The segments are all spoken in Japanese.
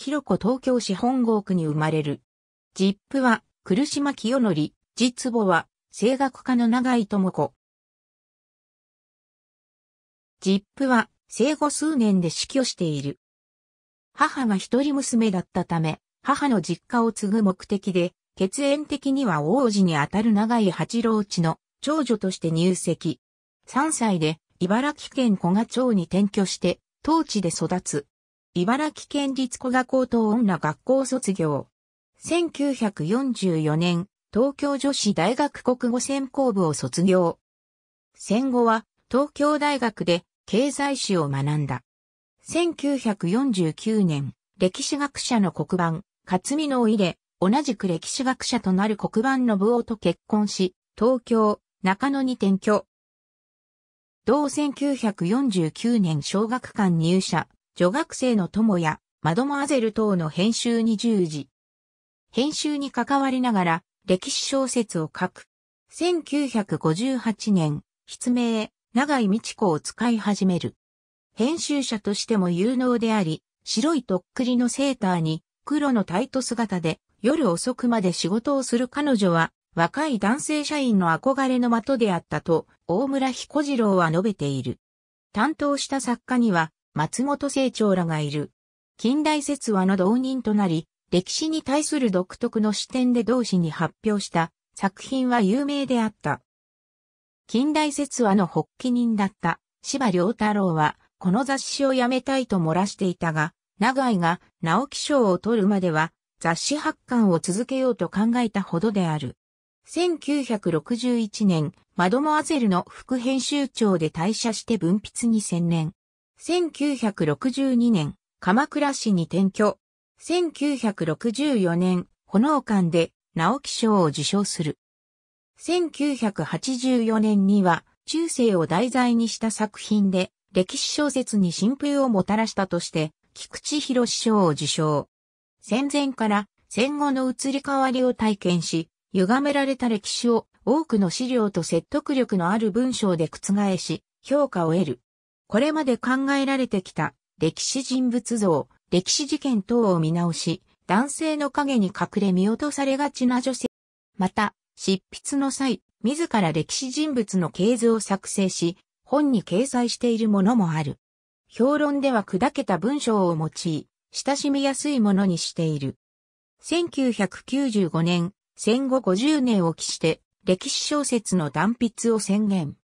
広子東京市本郷区に生まれる。ジップは、来島清則、実母は、声楽家の長井智子。ジップは、生後数年で死去している。母が一人娘だったため、母の実家を継ぐ目的で、血縁的には王子にあたる長井八郎地の長女として入籍。3歳で、茨城県古賀町に転居して、当地で育つ。茨城県立古賀高等女学校卒業。1944年、東京女子大学国語専攻部を卒業。戦後は東京大学で経済史を学んだ。1949年、歴史学者の黒板、勝美のを入れ、同じく歴史学者となる黒板の部王と結婚し、東京、中野に転居。同1949年小学館入社、女学生の友や、マドモアゼル等の編集に従事。編集に関わりながら、歴史小説を書く。1958年、筆名、長井美智子を使い始める。編集者としても有能であり、白いとっくりのセーターに、黒のタイト姿で、夜遅くまで仕事をする彼女は、若い男性社員の憧れの的であったと、大村彦次郎は述べている。担当した作家には、松本清張らがいる。近代説話の導人となり、歴史に対する独特の視点で同志に発表した作品は有名であった。近代説話の発起人だった芝良太郎は、この雑誌を辞めたいと漏らしていたが、長井が直木賞を取るまでは雑誌発刊を続けようと考えたほどである。1961年、マドモアゼルの副編集長で退社して文筆に専念。1962年、鎌倉市に転居。1964年、炎館で直木賞を受賞する。1984年には、中世を題材にした作品で、歴史小説に新風をもたらしたとして、菊池博賞を受賞。戦前から戦後の移り変わりを体験し、歪められた歴史を多くの資料と説得力のある文章で覆し、評価を得る。これまで考えられてきた歴史人物像、歴史事件等を見直し、男性の影に隠れ見落とされがちな女性。また、執筆の際、自ら歴史人物の系図を作成し、本に掲載しているものもある。評論では砕けた文章を用い、親しみやすいものにしている。1995年、戦後50年を期して、歴史小説の断筆を宣言。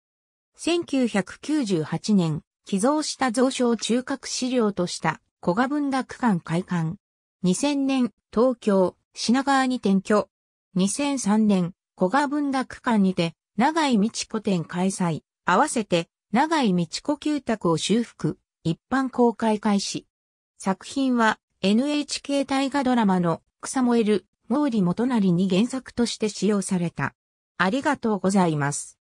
1998年、寄贈した蔵書を中核資料とした古賀文学館開館。2000年、東京、品川に転居。2003年、古賀文学館にて、長井道子展開催。合わせて、長井道子旧宅を修復、一般公開開始。作品は、NHK 大河ドラマの草燃える毛利元成に原作として使用された。ありがとうございます。